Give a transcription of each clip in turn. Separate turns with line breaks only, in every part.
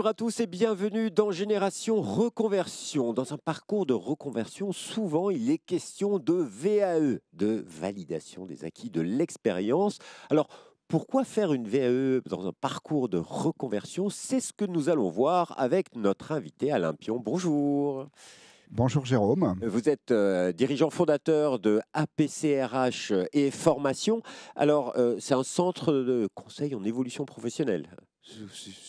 Bonjour à tous et bienvenue dans Génération Reconversion. Dans un parcours de reconversion, souvent il est question de VAE, de validation des acquis de l'expérience. Alors pourquoi faire une VAE dans un parcours de reconversion C'est ce que nous allons voir avec notre invité Alain Pion. Bonjour. Bonjour Jérôme. Vous êtes euh, dirigeant fondateur de APCRH et formation. Alors, euh, c'est un centre de conseil en évolution professionnelle.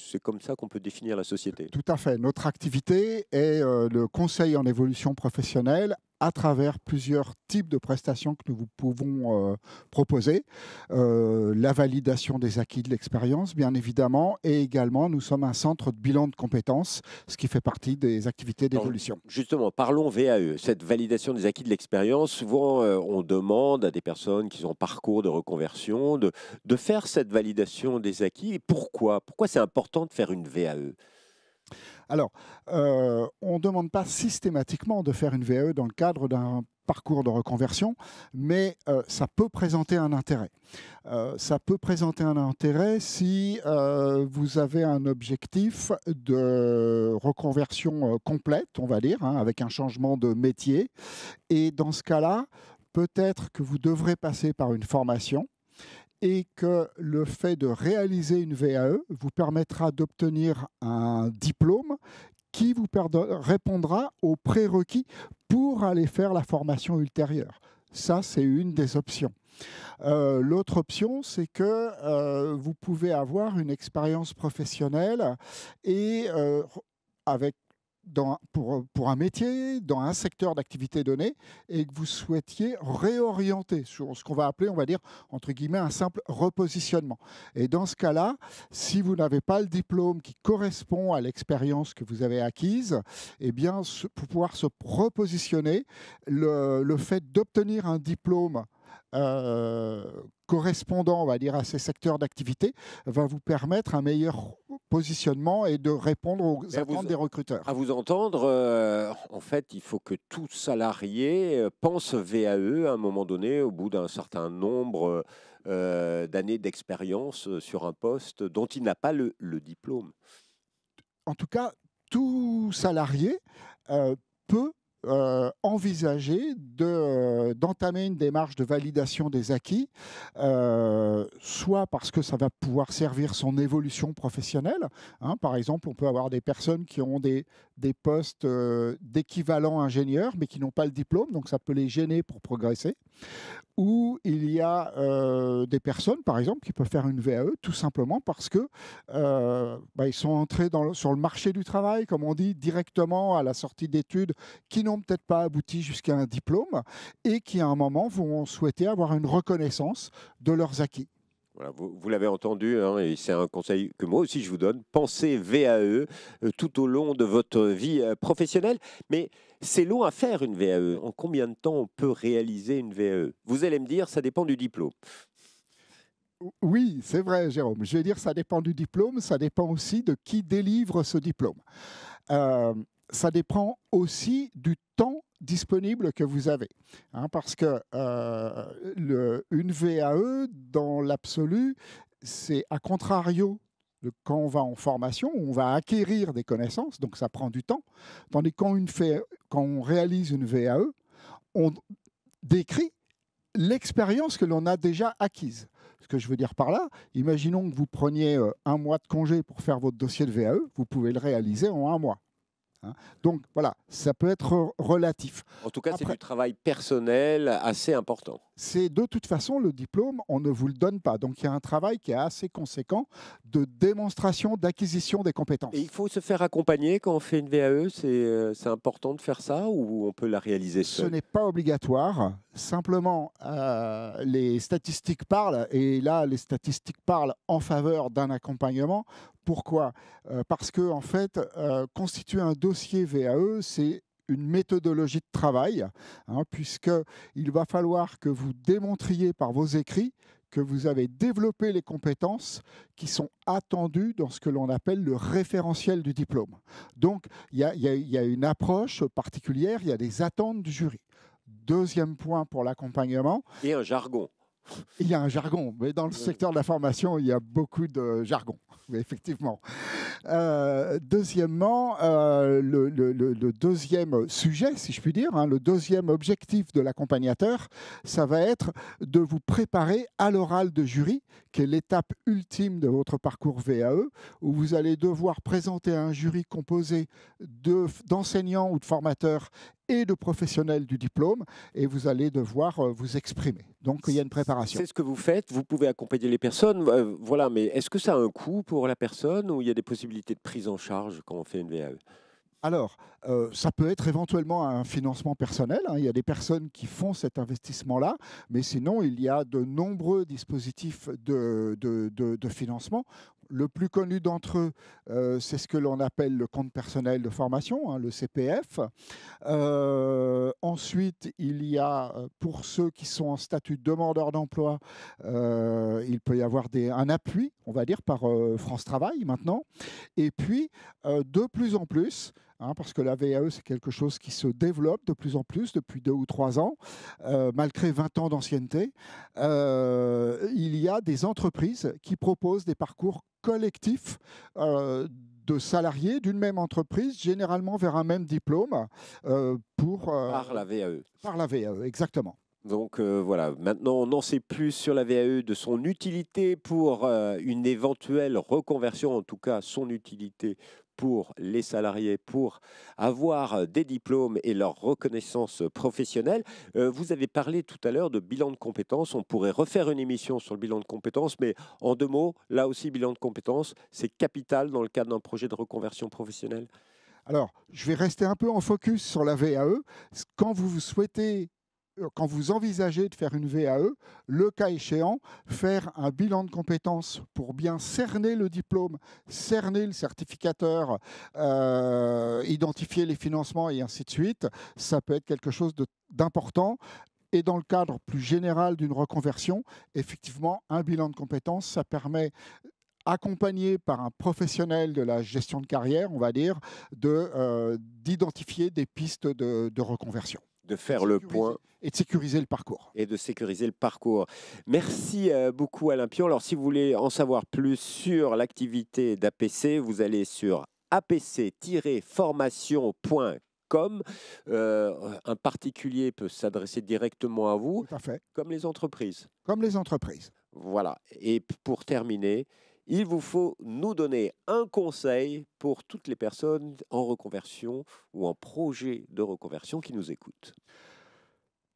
C'est comme ça qu'on peut définir la société.
Tout à fait. Notre activité est euh, le conseil en évolution professionnelle à travers plusieurs types de prestations que nous vous pouvons euh, proposer. Euh, la validation des acquis de l'expérience, bien évidemment, et également, nous sommes un centre de bilan de compétences, ce qui fait partie des activités d'évolution.
Justement, parlons VAE, cette validation des acquis de l'expérience. Souvent, euh, on demande à des personnes qui ont en parcours de reconversion de, de faire cette validation des acquis. Et pourquoi Pourquoi c'est important de faire une VAE
alors, euh, on ne demande pas systématiquement de faire une VE dans le cadre d'un parcours de reconversion, mais euh, ça peut présenter un intérêt. Euh, ça peut présenter un intérêt si vous avez un objectif de reconversion complète, on va dire, hein, avec un changement de métier. Et dans ce cas-là, peut-être que vous devrez passer par une formation et que le fait de réaliser une VAE vous permettra d'obtenir un diplôme qui vous répondra aux prérequis pour aller faire la formation ultérieure. Ça, c'est une des options. Euh, l'autre option, c'est que euh, vous pouvez avoir une expérience professionnelle et euh, avec pour, pour, un métier, dans un secteur d'activité donné, et que vous souhaitiez réorienter sur ce qu'on va appeler, on va dire, entre guillemets, un simple repositionnement. Et dans ce cas-là, si vous n'avez pas le diplôme qui correspond à l'expérience que vous avez acquise, eh bien, pour pouvoir se repositionner, le, fait d'obtenir un diplôme euh, correspondant, on va dire, à ces secteurs d'activité, va vous permettre un meilleur positionnement et de répondre aux attentes des recruteurs.
À vous entendre, euh, en fait, il faut que tout salarié euh, pense VAE à un moment donné, au bout d'un certain nombre euh, d'années d'expérience sur un poste dont il n'a pas le, diplôme.
En tout cas, tout salarié peut euh, envisager euh, d'entamer une démarche de validation des acquis, euh, soit parce que ça va pouvoir servir son évolution professionnelle. Hein. par exemple, on peut avoir des personnes qui ont des, des postes d'équivalent ingénieur, mais qui n'ont pas le diplôme, donc ça peut les gêner pour progresser où il y a euh, des personnes, par exemple, qui peuvent faire une VAE tout simplement parce que euh, bah, ils sont entrés sur le marché du travail, comme on dit, directement à la sortie d'études, qui n'ont peut-être pas abouti jusqu'à un diplôme et qui, à un moment, vont souhaiter avoir une reconnaissance de leurs acquis
vous, l'avez entendu, hein, et c'est un conseil que moi aussi je vous donne. Pensez VAE euh, tout au long de votre vie euh, professionnelle, mais c'est long à faire une VAE. En combien de temps on peut réaliser une VAE Vous allez me dire, ça dépend du diplôme.
Oui, c'est vrai, Jérôme. Je vais dire, ça dépend du diplôme, ça dépend aussi de qui délivre ce diplôme. Euh, ça dépend aussi du temps disponible que vous avez. Hein, parce que euh, le, une VAE, dans l'absolu, c'est à contrario de quand on va en formation, on va acquérir des connaissances, donc ça prend du temps. Tandis que quand e, on réalise une VAE, on décrit l'expérience que l'on a déjà acquise. Ce que je veux dire par là, imaginons que vous preniez euh, un mois de congé pour faire votre dossier de VAE, vous pouvez le réaliser en un mois. Hein. Donc voilà, ça peut être relatif.
En tout cas, c'est du travail personnel assez important.
C'est de toute façon le diplôme, on ne vous le donne pas. Donc il y a un travail qui est assez conséquent de démonstration, d'acquisition des compétences.
il faut se faire accompagner quand on fait une VAE, euh, c'est important de faire ça ou on peut la réaliser seul Ce n'est
pas obligatoire. Simplement, euh, les statistiques parlent, et là, les statistiques parlent en faveur d'un accompagnement pourquoi euh, Parce que, en fait, euh, constituer un dossier VAE, c'est une méthodologie de travail, hein, puisqu'il va falloir que vous démontriez par vos écrits que vous avez développé les compétences qui sont attendues dans ce que l'on appelle le référentiel du diplôme. Donc, il y, a une approche particulière, il y a des attentes du jury. Deuxième point pour l'accompagnement.
Il y a un jargon.
Il y a un jargon, mais dans le secteur de la formation, il y a beaucoup de jargon effectivement. Euh, deuxièmement, euh, le, deuxième sujet, si je puis dire, hein, le deuxième objectif de l'accompagnateur, ça va être de vous préparer à l'oral de jury, qui est l'étape ultime de votre parcours VAE, où vous allez devoir présenter un jury composé d'enseignants ou de formateurs et de professionnels du diplôme et vous allez devoir euh, vous exprimer. Donc il y a une préparation. C'est ce
que vous faites, vous pouvez accompagner les personnes, euh, voilà, mais est-ce que ça a un coût pour la personne ou il y a des possibilités de prise en charge quand on fait une VAE
alors, euh, ça peut être éventuellement un financement personnel. Hein. Il y a des personnes qui font cet investissement-là, mais sinon, il y a de nombreux dispositifs de financement le plus connu d'entre eux, euh, c'est ce que l'on appelle le compte personnel de formation, hein, le CPF. Euh, ensuite, il y a, pour ceux qui sont en statut de demandeur d'emploi, euh, il peut y avoir un appui, on va dire, par France Travail maintenant. Et puis, de plus en plus, Hein, parce que la VAE, c'est quelque chose qui se développe de plus en plus depuis deux ou trois ans, euh, malgré 20 ans d'ancienneté. Euh, il y a des entreprises qui proposent des parcours collectifs euh, de salariés d'une même entreprise, généralement vers un même diplôme, pour... par la VAE. Par la VAE, exactement.
Donc voilà, maintenant on en sait plus sur la VAE, de son utilité pour une éventuelle reconversion, en tout cas son utilité pour les salariés pour avoir euh, des diplômes et leur reconnaissance euh, professionnelle. Euh, vous avez parlé tout à l'heure de bilan de compétences. On pourrait refaire une émission sur le bilan de compétences, mais en deux mots, là aussi, bilan de compétences, c'est capital dans le cadre d'un projet de reconversion professionnelle.
Alors, je vais rester un peu en focus sur la VAE. Quand vous souhaitez euh, quand vous envisagez de faire une VAE, le cas échéant, faire un bilan de compétences pour bien cerner le diplôme, cerner le certificateur, euh, identifier les financements et ainsi de suite, ça peut être quelque chose d'important. Et dans le cadre plus général d'une reconversion, effectivement, un bilan de compétences, ça permet accompagné par un professionnel de la gestion de carrière, on va dire, euh, d'identifier de, des pistes de reconversion
de faire le point. Et de sécuriser le parcours. Et de sécuriser le parcours. Merci euh, beaucoup Alain Pion. Alors si vous voulez en savoir plus sur l'activité d'APC, vous allez sur apc-formation.com. Euh, un particulier peut s'adresser directement à vous, comme les entreprises. Comme les entreprises. Voilà. Et pour terminer, il vous faut nous donner un conseil pour toutes les personnes en reconversion ou en projet de reconversion qui nous écoutent.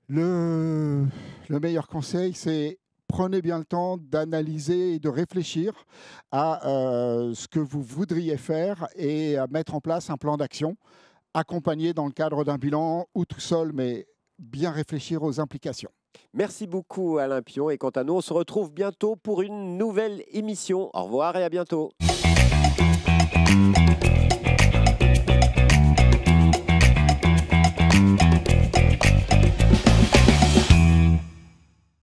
Le, meilleur conseil, c'est prenez bien le temps d'analyser et de réfléchir à euh, ce que vous voudriez faire et à mettre en place un plan d'action accompagné dans le cadre d'un bilan ou tout seul, mais bien réfléchir aux implications.
Merci beaucoup Alain Pion et quant à nous, on se retrouve bientôt pour une nouvelle émission. Au revoir et à bientôt.